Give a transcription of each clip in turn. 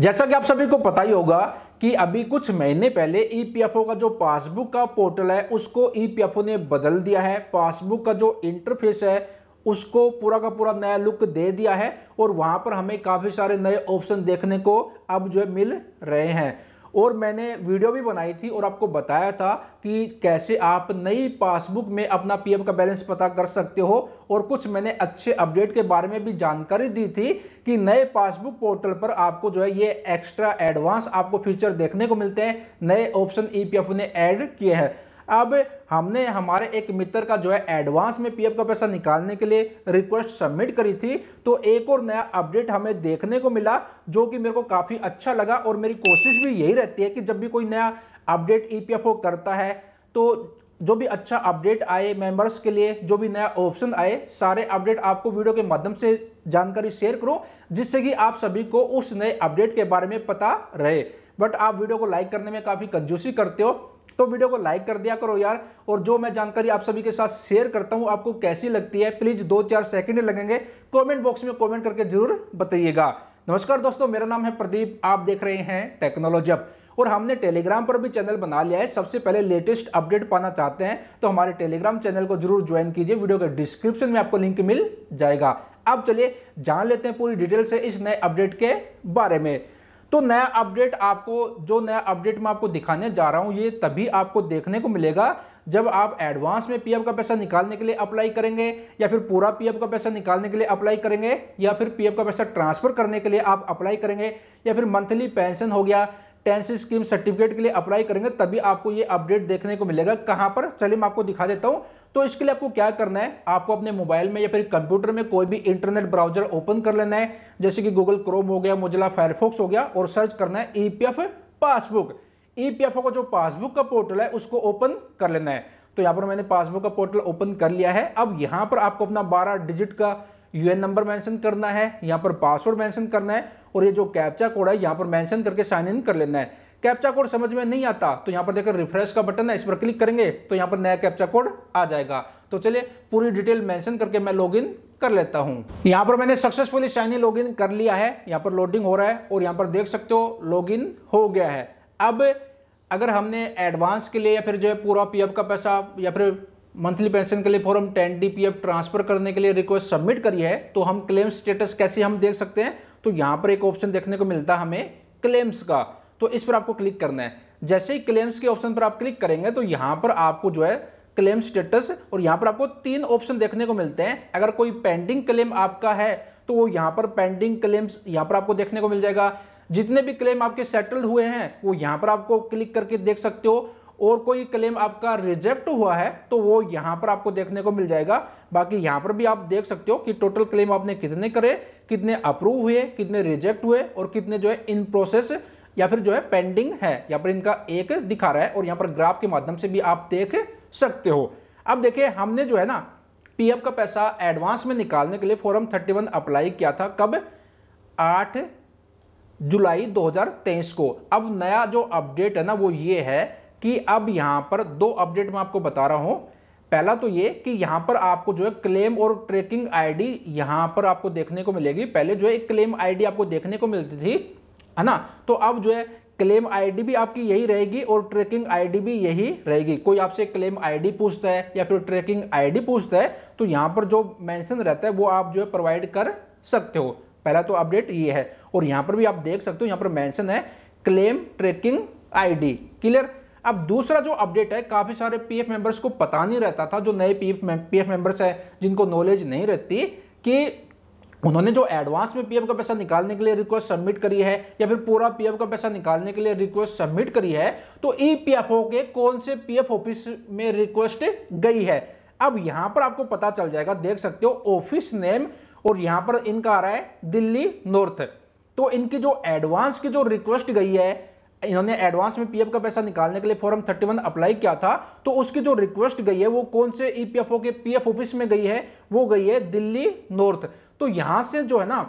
जैसा कि आप सभी को पता ही होगा कि अभी कुछ महीने पहले ईपीएफओ e का जो पासबुक का पोर्टल है उसको ईपीएफओ e ने बदल दिया है पासबुक का जो इंटरफेस है उसको पूरा का पूरा नया लुक दे दिया है और वहां पर हमें काफ़ी सारे नए ऑप्शन देखने को अब जो है मिल रहे हैं और मैंने वीडियो भी बनाई थी और आपको बताया था कि कैसे आप नई पासबुक में अपना पीएफ का बैलेंस पता कर सकते हो और कुछ मैंने अच्छे अपडेट के बारे में भी जानकारी दी थी कि नए पासबुक पोर्टल पर आपको जो है ये एक्स्ट्रा एडवांस आपको फीचर देखने को मिलते हैं नए ऑप्शन ईपीएफ ने ऐड किए हैं अब हमने हमारे एक मित्र का जो है एडवांस में पीएफ का पैसा निकालने के लिए रिक्वेस्ट सबमिट करी थी तो एक और नया अपडेट हमें देखने को मिला जो कि मेरे को काफ़ी अच्छा लगा और मेरी कोशिश भी यही रहती है कि जब भी कोई नया अपडेट ईपीएफओ e करता है तो जो भी अच्छा अपडेट आए मेंबर्स के लिए जो भी नया ऑप्शन आए सारे अपडेट आपको वीडियो के माध्यम से जानकारी शेयर करो जिससे कि आप सभी को उस नए अपडेट के बारे में पता रहे बट आप वीडियो को लाइक करने में काफ़ी कंजूसी करते हो तो वीडियो को लाइक कर दिया करो यार और जो मैं जानकारी आप सभी के साथ शेयर करता हूं आपको कैसी लगती है प्लीज दो चार सेकंड लगेंगे कमेंट बॉक्स में कमेंट करके जरूर बताइएगा नमस्कार दोस्तों मेरा नाम है प्रदीप आप देख रहे हैं टेक्नोलॉजी अप और हमने टेलीग्राम पर भी चैनल बना लिया है सबसे पहले लेटेस्ट अपडेट पाना चाहते हैं तो हमारे टेलीग्राम चैनल को जरूर ज्वाइन कीजिए वीडियो के डिस्क्रिप्शन में आपको लिंक मिल जाएगा अब चलिए जान लेते हैं पूरी डिटेल से इस नए अपडेट के बारे में तो नया अपडेट आपको जो नया अपडेट मैं आपको दिखाने जा रहा हूं ये तभी आपको देखने को मिलेगा जब आप एडवांस में पीएफ का पैसा निकालने के लिए अप्लाई करेंगे या फिर पूरा पीएफ का पैसा निकालने के लिए अप्लाई करेंगे या फिर पीएफ का पैसा ट्रांसफर करने के लिए आप अप्लाई करेंगे या फिर मंथली पेंशन हो गया टेंस स्कीम सर्टिफिकेट के लिए अप्लाई करेंगे तभी आपको ये अपडेट देखने को मिलेगा कहाँ पर चलिए मैं आपको दिखा देता हूँ तो इसके लिए आपको क्या करना है आपको अपने मोबाइल में या फिर कंप्यूटर में कोई भी इंटरनेट ब्राउजर ओपन कर लेना है जैसे कि गूगल क्रोम हो गया मुझला फायरफॉक्स हो गया और सर्च करना है EPF e passbook EPFO e का जो पासबुक का पोर्टल है उसको ओपन कर लेना है तो यहाँ पर मैंने पासबुक का पोर्टल ओपन कर लिया है अब यहाँ पर आपको अपना बारह डिजिट का यूएन नंबर मेंशन करना है यहाँ पर पासवर्ड मेंशन करना है और ये जो कैप्चा कोड है यहाँ पर मैंशन करके साइन इन कर लेना है कैप्चा कोड समझ में नहीं आता तो यहां पर देखकर रिफ्रेश का बटन है इस पर क्लिक करेंगे तो यहाँ पर नया कैप्चा कोड आ जाएगा तो चलिए पूरी डिटेल मेंशन करके मैं लॉगिन कर लेता हूं यहां पर मैंने सक्सेसफुली साइन इन लॉगिन कर लिया है यहां पर लोडिंग हो रहा है और यहां पर देख सकते हो लॉगिन हो गया है अब अगर हमने एडवांस के लिए या फिर जो है पूरा पी का पैसा या फिर मंथली पेंशन के लिए form ten D P F transfer करने के लिए रिक्वेस्ट सबमिट करी है तो हम क्लेम स्टेटस कैसे हम देख सकते हैं तो यहाँ पर एक ऑप्शन देखने को मिलता है हमें क्लेम्स का तो इस पर आपको क्लिक करना है जैसे ही क्लेम्स के ऑप्शन पर आप क्लिक करेंगे तो यहां पर आपको जो है क्लेम स्टेटस और यहां पर आपको तीन ऑप्शन देखने को मिलते हैं अगर कोई पेंडिंग क्लेम आपका है तो वो यहां पर पेंडिंग क्लेम्स यहां पर आपको देखने को मिल जाएगा जितने भी क्लेम आपके सेटल्ड हुए हैं वो यहां पर आपको क्लिक करके देख सकते हो और कोई क्लेम आपका रिजेक्ट हुआ है तो वो यहां पर आपको देखने को मिल जाएगा बाकी यहां पर भी आप देख सकते हो कि टोटल क्लेम आपने कितने करे कितने अप्रूव हुए कितने रिजेक्ट हुए और कितने जो है इन प्रोसेस या फिर जो है पेंडिंग है यहाँ पर इनका एक दिखा रहा है और यहाँ पर ग्राफ के माध्यम से भी आप देख सकते हो अब देखिए हमने जो है ना पीएफ का पैसा एडवांस में निकालने के लिए फॉर्म 31 अप्लाई किया था कब 8 जुलाई 2023 को अब नया जो अपडेट है ना वो ये है कि अब यहाँ पर दो अपडेट मैं आपको बता रहा हूँ पहला तो ये कि यहाँ पर आपको जो है क्लेम और ट्रैकिंग आईडी यहाँ पर आपको देखने को मिलेगी पहले जो है एक क्लेम आईडी आपको देखने को मिलती थी है ना तो अब जो है क्लेम आईडी भी आपकी यही रहेगी और ट्रैकिंग आईडी भी यही रहेगी कोई आपसे क्लेम आईडी पूछता है या फिर ट्रैकिंग आईडी पूछता है तो यहाँ पर जो मेंशन रहता है वो आप जो है प्रोवाइड कर सकते हो पहला तो अपडेट ये है और यहाँ पर भी आप देख सकते हो यहाँ पर मेंशन है क्लेम ट्रैकिंग आईडी क्लियर अब दूसरा जो अपडेट है काफ़ी सारे पी मेंबर्स को पता नहीं रहता था जो नए पी एफ मेंबर्स हैं जिनको नॉलेज नहीं रहती कि उन्होंने जो एडवांस में पीएफ का पैसा निकालने के लिए रिक्वेस्ट सबमिट करी है या फिर पूरा पीएफ का पैसा निकालने के लिए रिक्वेस्ट सबमिट करी है तो ई e के कौन से पीएफ ऑफिस में रिक्वेस्ट गई है अब यहां पर आपको पता चल जाएगा देख सकते हो ऑफिस नेम और यहां पर इनका आ रहा है दिल्ली नॉर्थ तो इनकी जो एडवांस की जो रिक्वेस्ट गई है इन्होंने एडवांस में पीएफ का पैसा निकालने के लिए फॉर्म 31 अप्लाई किया था तो उसकी जो रिक्वेस्ट गई है वो कौन से ईपीएफओ e के पीएफ ऑफिस में गई है वो गई है दिल्ली नॉर्थ तो यहां से जो है ना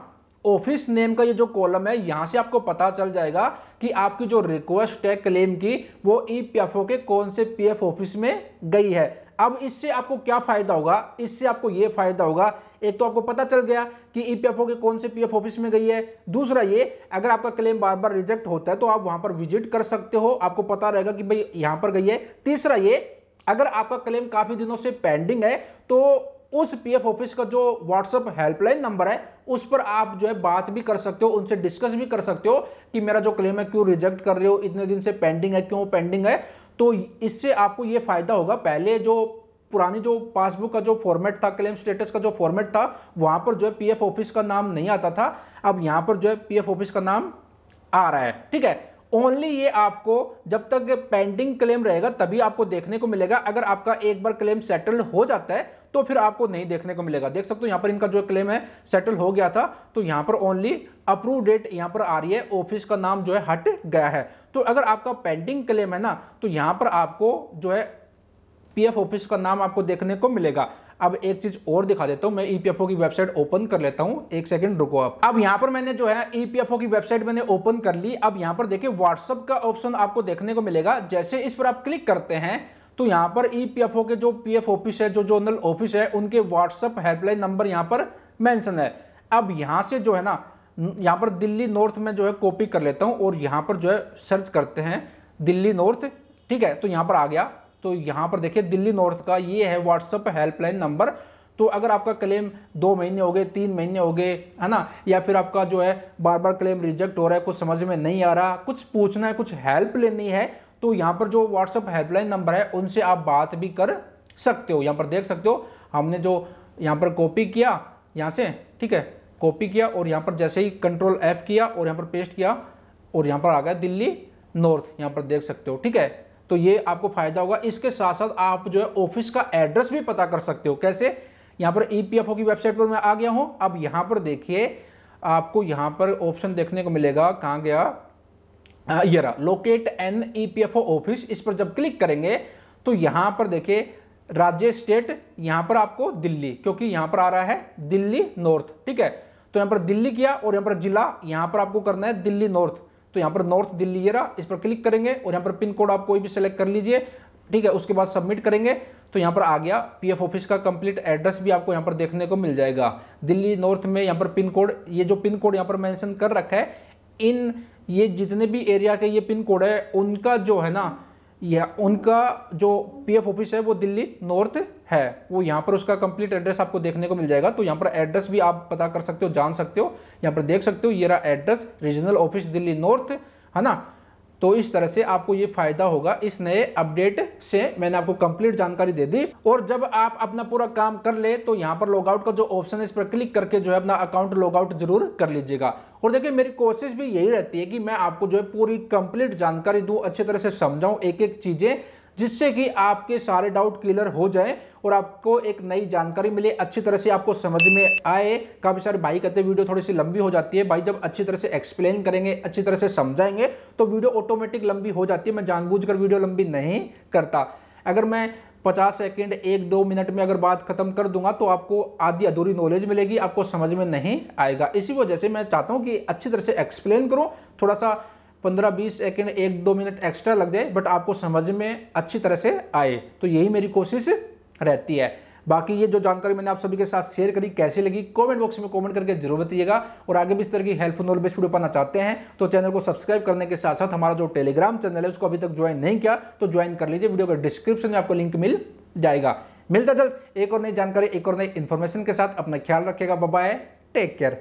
ऑफिस नेम का ये जो कॉलम है यहां से आपको पता चल जाएगा कि आपकी जो रिक्वेस्ट है क्लेम की वो ई e के कौन से पी ऑफिस में गई है अब इससे आपको क्या फ़ायदा होगा इससे आपको ये फ़ायदा होगा एक तो आपको पता चल गया कि ई e के कौन से पीएफ ऑफिस में गई है दूसरा ये अगर आपका क्लेम बार बार रिजेक्ट होता है तो आप वहां पर विजिट कर सकते हो आपको पता रहेगा कि भाई यहां पर गई है तीसरा ये अगर आपका क्लेम काफ़ी दिनों से पेंडिंग है तो उस पीएफ ऑफिस का जो व्हाट्सअप हेल्पलाइन नंबर है उस पर आप जो है बात भी कर सकते हो उनसे डिस्कस भी कर सकते हो कि मेरा जो क्लेम है क्यों रिजेक्ट कर रहे हो इतने दिन से पेंडिंग है क्यों पेंडिंग है तो इससे आपको ये फायदा होगा पहले जो पुरानी जो पासबुक का जो फॉर्मेट था क्लेम स्टेटस का जो फॉर्मेट था वहां पर जो है पीएफ ऑफिस का नाम नहीं आता था अब यहां पर जो है पीएफ ऑफिस का नाम आ रहा है ठीक है ओनली ये आपको जब तक पेंडिंग क्लेम रहेगा तभी आपको देखने को मिलेगा अगर आपका एक बार क्लेम सेटल हो जाता है तो फिर आपको नहीं देखने को मिलेगा देख सकते हो यहां पर इनका जो क्लेम है सेटल हो गया था तो यहाँ पर ओनली अप्रूव डेट यहां पर आ रही है ऑफिस का नाम जो है हट गया है तो अगर आपका पेंडिंग क्लेम है ना तो यहां पर आपको जो है पीएफ ऑफिस का नाम आपको देखने को मिलेगा अब एक चीज और दिखा देता हूं मैं ईपीएफओ e की वेबसाइट ओपन कर लेता हूं एक सेकंड रुको आप अब यहां पर मैंने जो है ईपीएफओ e की वेबसाइट मैंने ओपन कर ली अब यहां पर देखिए व्हाट्सअप का ऑप्शन आपको देखने को मिलेगा जैसे इस पर आप क्लिक करते हैं तो यहां पर ईपीएफओ के जो पीएफ ऑफिस है जो जोनल ऑफिस है उनके व्हाट्सअप हेल्पलाइन नंबर यहां पर मैंसन है अब यहां से जो है ना यहां पर दिल्ली नॉर्थ में जो है कॉपी कर लेता हूं और यहां पर जो है सर्च करते हैं दिल्ली नॉर्थ ठीक है तो यहां पर आ गया तो यहां पर देखिए दिल्ली नॉर्थ का ये है व्हाट्सएप हेल्पलाइन नंबर तो अगर आपका क्लेम दो महीने हो गए तीन महीने हो गए है ना या फिर आपका जो है बार बार क्लेम रिजेक्ट हो रहा है कुछ समझ में नहीं आ रहा कुछ पूछना है कुछ हेल्प लेनी है तो यहां पर जो व्हाट्सअप हेल्पलाइन नंबर है उनसे आप बात भी कर सकते हो यहाँ पर देख सकते हो हमने जो यहां पर कॉपी किया यहां से ठीक है कॉपी किया और यहां पर जैसे ही कंट्रोल एप किया और यहां पर पेस्ट किया और यहां पर आ गया दिल्ली नॉर्थ यहां पर देख सकते हो ठीक है तो ये आपको फायदा होगा इसके साथ साथ आप जो है ऑफिस का एड्रेस भी पता कर सकते हो कैसे यहां पर ई की वेबसाइट पर मैं आ गया हूं अब यहां पर देखिए आपको यहां पर ऑप्शन देखने को मिलेगा कहाँ गया ये रहा locate an E P F O office इस पर जब क्लिक करेंगे तो यहां पर देखिए राज्य स्टेट यहां पर आपको दिल्ली क्योंकि यहां पर आ रहा है दिल्ली नॉर्थ ठीक है तो यहां पर दिल्ली किया और यहां पर जिला यहां पर आपको करना है दिल्ली नॉर्थ तो यहां पर नॉर्थ दिल्ली ये रहा इस पर क्लिक करेंगे और यहां पर पिन कोड आप कोई भी सिलेक्ट कर लीजिए ठीक है उसके बाद सबमिट करेंगे तो यहां पर आ गया पीएफ ऑफिस का कंप्लीट एड्रेस भी आपको यहां पर देखने को मिल जाएगा दिल्ली नॉर्थ में यहां पर पिन कोड ये जो पिन कोड यहां पर मेंशन कर रखा है इन ये जितने भी एरिया के ये पिन कोड है उनका जो है ना यह उनका जो पीएफ ऑफिस है वो दिल्ली नॉर्थ है वो यहाँ पर उसका कंप्लीट एड्रेस आपको देखने को मिल जाएगा तो यहाँ पर एड्रेस भी आप पता कर सकते हो जान सकते हो यहाँ पर देख सकते हो ये रहा address regional office Delhi north है ना तो इस तरह से आपको ये फायदा होगा इस नए अपडेट से मैंने आपको कंप्लीट जानकारी दे दी और जब आप अपना पूरा काम कर ले तो यहाँ पर लॉगआउट का जो ऑप्शन है इस पर क्लिक करके जो है अपना अकाउंट लॉगआउट जरूर कर लीजिएगा और देखिए मेरी कोशिश भी यही रहती है कि मैं आपको जो है पूरी कंप्लीट जानकारी दूँ अच्छे तरह से समझाऊँ एक एक चीज़ें जिससे कि आपके सारे डाउट क्लियर हो जाए और आपको एक नई जानकारी मिले अच्छी तरह से आपको समझ में आए काफ़ी सारे भाई कहते हैं वीडियो थोड़ी सी लंबी हो जाती है भाई जब अच्छी तरह से एक्सप्लेन करेंगे अच्छी तरह से समझाएंगे तो वीडियो ऑटोमेटिक लंबी हो जाती है मैं जानबूझकर वीडियो लंबी नहीं करता अगर मैं पचास सेकेंड एक दो मिनट में अगर बात खत्म कर दूंगा तो आपको आधी अधूरी नॉलेज मिलेगी आपको समझ में नहीं आएगा इसी वजह से मैं चाहता हूँ कि अच्छी तरह से एक्सप्लेन करूँ थोड़ा सा पंद्रह बीस सेकेंड एक दो मिनट एक्स्ट्रा लग जाए बट आपको समझ में अच्छी तरह से आए तो यही मेरी कोशिश रहती है बाकी ये जो जानकारी मैंने आप सभी के साथ शेयर करी कैसी लगी कमेंट बॉक्स में कमेंट करके जरूर बताइएगा और आगे भी इस तरह की हेल्पफुल नॉलेज वीडियो पाना चाहते हैं तो चैनल को सब्सक्राइब करने के साथ साथ हमारा जो टेलीग्राम चैनल है उसको अभी तक ज्वाइन नहीं किया तो ज्वाइन कर लीजिए वीडियो का डिस्क्रिप्शन में आपको लिंक मिल जाएगा मिलता जल्द एक और नई जानकारी एक और नई इन्फॉर्मेशन के साथ अपना ख्याल रखेगा बाय टेक केयर